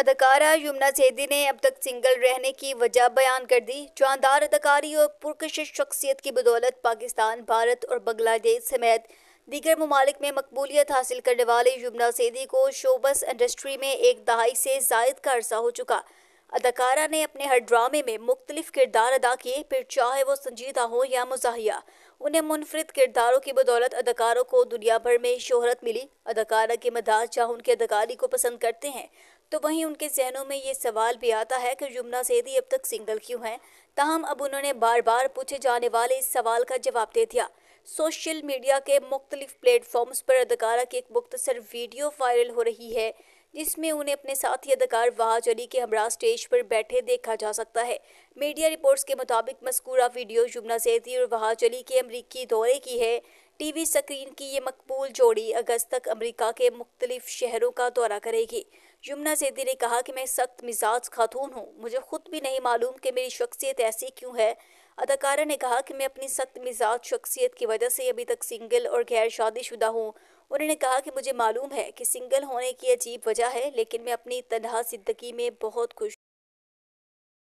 अदाकारा यमुना सेदी ने अब तक सिंगल रहने की वजह बयान कर दी जानदार अदाकारी और पुरकशिश शख्सियत की बदौलत पाकिस्तान भारत और बांग्लादेश समेत दीगर ममालिक में मकबूलियत हासिल करने वाले यमुना सैदी को शोबस इंडस्ट्री में एक दहाई से जायद का अरसा हो चुका अदाकारा ने अपने हर ड्रामे में मुख्तलिफ किरदार अदा किए फिर चाहे वो संजीदा हो या मुजाहिया उन्हें मुनफरद किरदारों की बदौलत अदाकारों को दुनिया भर में शोहरत मिली अदाकारा के मदार जहाँ उनकी अदाकारी को पसंद करते हैं तो वहीं उनके जहनों में ये सवाल भी आता है कि यमुना सैदी अब तक सिंगल क्यों हैं ताहम अब उन्होंने बार बार पूछे जाने वाले इस सवाल का जवाब दे दिया सोशल मीडिया के मुख्तलिफ प्लेटफॉर्म्स पर अदाकारा की एक मुख्तर वीडियो वायरल हो रही है जिसमें उन्हें अपने साथी अदाकार वहाज अली के हमरा स्टेज पर बैठे देखा जा सकता है मीडिया रिपोर्ट्स के मुताबिक मस्कूरा वीडियो जुमना सैदी और वहाज अली के अमरीकी दौरे की है टीवी स्क्रीन की ये मकबूल जोड़ी अगस्त तक अमेरिका के मुख्तलिफ शहरों का दौरा करेगी यमुना जैदी ने कहा कि मैं सख्त मिजाज खातून हूँ मुझे खुद भी नहीं मालूम कि मेरी शख्सियत ऐसी क्यों है अदाकारा ने कहा कि मैं अपनी सख्त मिजाज शख्सियत की वजह से अभी तक सिंगल और गैर शादीशुदा हूँ उन्होंने कहा कि मुझे मालूम है कि सिंगल होने की अजीब वजह है लेकिन मैं अपनी तनहा जिंदगी में बहुत खुश